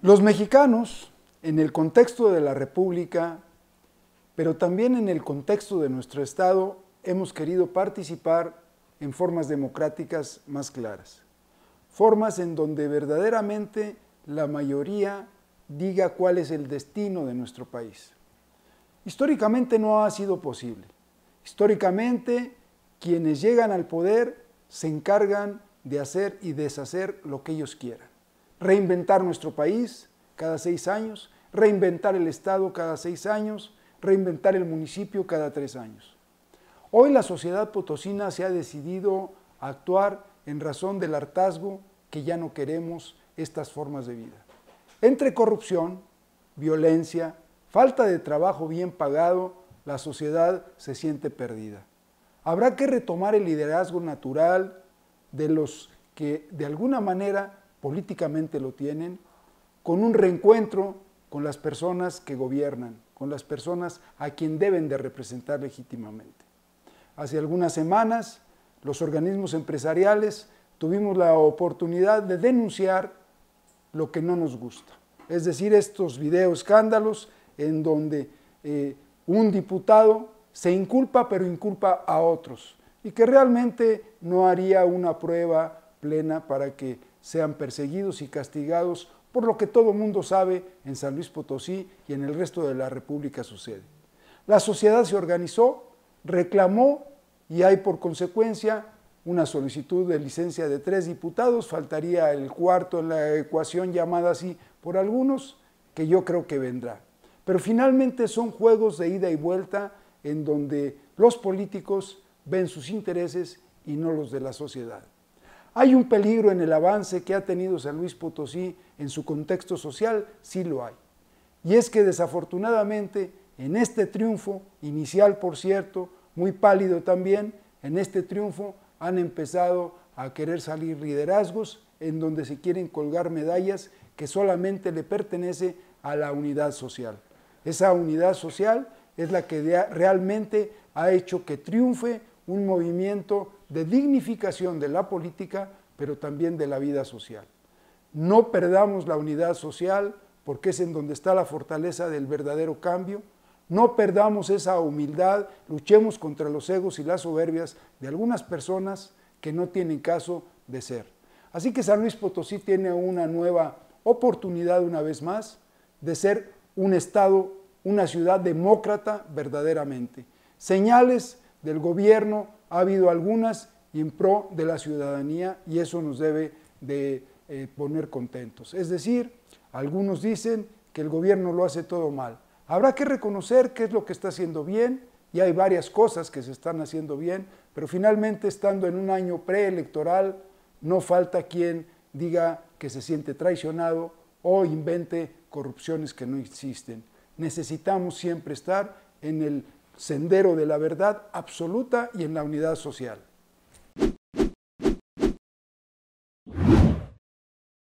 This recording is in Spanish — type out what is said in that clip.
Los mexicanos, en el contexto de la República, pero también en el contexto de nuestro Estado, hemos querido participar en formas democráticas más claras, formas en donde verdaderamente la mayoría diga cuál es el destino de nuestro país. Históricamente no ha sido posible. Históricamente, quienes llegan al poder se encargan de hacer y deshacer lo que ellos quieran. Reinventar nuestro país cada seis años, reinventar el Estado cada seis años, reinventar el municipio cada tres años. Hoy la sociedad potosina se ha decidido a actuar en razón del hartazgo que ya no queremos estas formas de vida. Entre corrupción, violencia, falta de trabajo bien pagado, la sociedad se siente perdida. Habrá que retomar el liderazgo natural de los que de alguna manera políticamente lo tienen, con un reencuentro con las personas que gobiernan, con las personas a quien deben de representar legítimamente. Hace algunas semanas, los organismos empresariales tuvimos la oportunidad de denunciar lo que no nos gusta. Es decir, estos videos escándalos en donde eh, un diputado se inculpa, pero inculpa a otros y que realmente no haría una prueba plena para que sean perseguidos y castigados por lo que todo mundo sabe en San Luis Potosí y en el resto de la República sucede. La sociedad se organizó, reclamó y hay por consecuencia una solicitud de licencia de tres diputados, faltaría el cuarto en la ecuación llamada así por algunos, que yo creo que vendrá. Pero finalmente son juegos de ida y vuelta en donde los políticos ven sus intereses y no los de la sociedad. Hay un peligro en el avance que ha tenido San Luis Potosí en su contexto social, sí lo hay. Y es que desafortunadamente en este triunfo, inicial por cierto, muy pálido también, en este triunfo han empezado a querer salir liderazgos en donde se quieren colgar medallas que solamente le pertenece a la unidad social. Esa unidad social es la que realmente ha hecho que triunfe un movimiento de dignificación de la política, pero también de la vida social. No perdamos la unidad social, porque es en donde está la fortaleza del verdadero cambio. No perdamos esa humildad, luchemos contra los egos y las soberbias de algunas personas que no tienen caso de ser. Así que San Luis Potosí tiene una nueva oportunidad una vez más de ser un Estado, una ciudad demócrata verdaderamente. Señales del gobierno, ha habido algunas y en pro de la ciudadanía y eso nos debe de eh, poner contentos. Es decir, algunos dicen que el gobierno lo hace todo mal. Habrá que reconocer qué es lo que está haciendo bien y hay varias cosas que se están haciendo bien, pero finalmente estando en un año preelectoral, no falta quien diga que se siente traicionado o invente corrupciones que no existen. Necesitamos siempre estar en el sendero de la verdad absoluta y en la unidad social.